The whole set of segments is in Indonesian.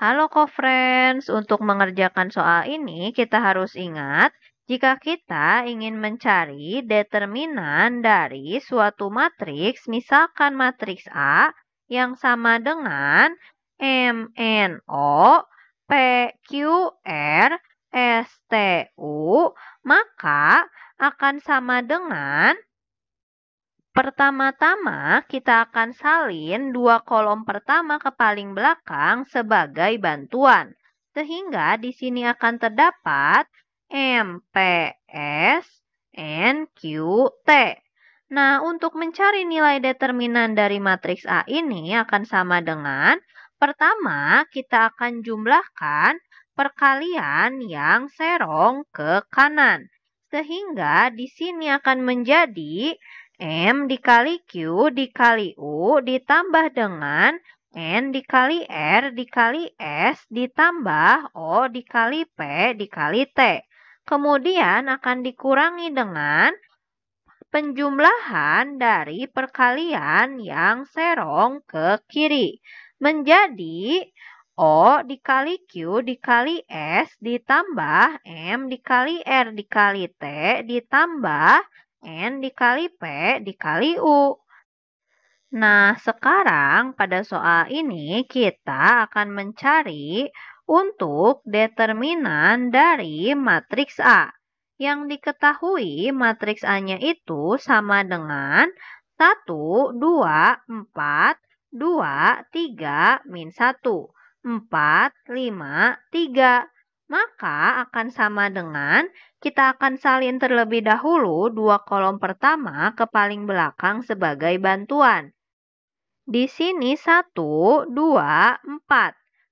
Halo co-friends, untuk mengerjakan soal ini kita harus ingat jika kita ingin mencari determinan dari suatu matriks, misalkan matriks A yang sama dengan MNO, PQR, STU, maka akan sama dengan Pertama-tama, kita akan salin dua kolom pertama ke paling belakang sebagai bantuan. Sehingga di sini akan terdapat MPS NQT. Nah, untuk mencari nilai determinan dari matriks A ini akan sama dengan pertama kita akan jumlahkan perkalian yang serong ke kanan. Sehingga di sini akan menjadi M dikali Q dikali U ditambah dengan N dikali R dikali S ditambah O dikali P dikali T. Kemudian akan dikurangi dengan penjumlahan dari perkalian yang serong ke kiri. Menjadi O dikali Q dikali S ditambah M dikali R dikali T ditambah N dikali P dikali U. Nah, sekarang pada soal ini kita akan mencari untuk determinan dari matriks A. Yang diketahui matriks A-nya itu sama dengan 1, 2, 4, 2, 3, min 1, 4, 5, 3 maka akan sama dengan kita akan salin terlebih dahulu dua kolom pertama ke paling belakang sebagai bantuan. Di sini 1, 2, 4,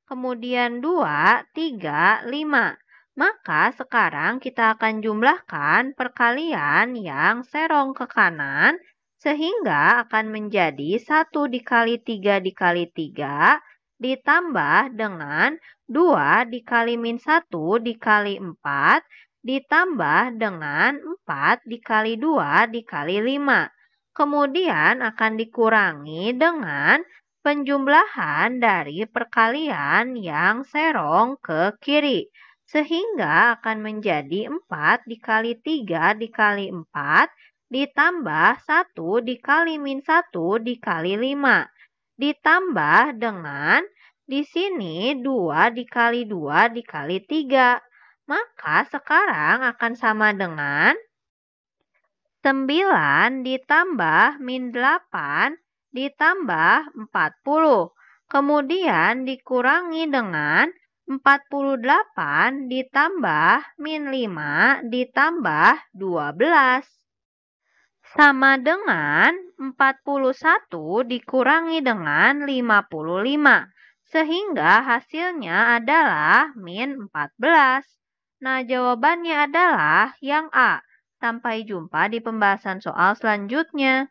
kemudian 2, 3, 5. Maka sekarang kita akan jumlahkan perkalian yang serong ke kanan sehingga akan menjadi 1 dikali 3 dikali 3 dikali 3 ditambah dengan 2 dikali min 1 dikali 4 ditambah dengan 4 dikali 2 dikali 5. Kemudian akan dikurangi dengan penjumlahan dari perkalian yang serong ke kiri. Sehingga akan menjadi 4 dikali 3 dikali 4 ditambah 1 dikali min 1 dikali 5 ditambah dengan di sini 2 dikali 2 dikali 3. Maka sekarang akan sama dengan 9 ditambah min 8 ditambah 40. Kemudian dikurangi dengan 48 ditambah min 5 ditambah 12 sama dengan 41 dikurangi dengan 55. Sehingga hasilnya adalah min 14. Nah, jawabannya adalah yang A. Sampai jumpa di pembahasan soal selanjutnya.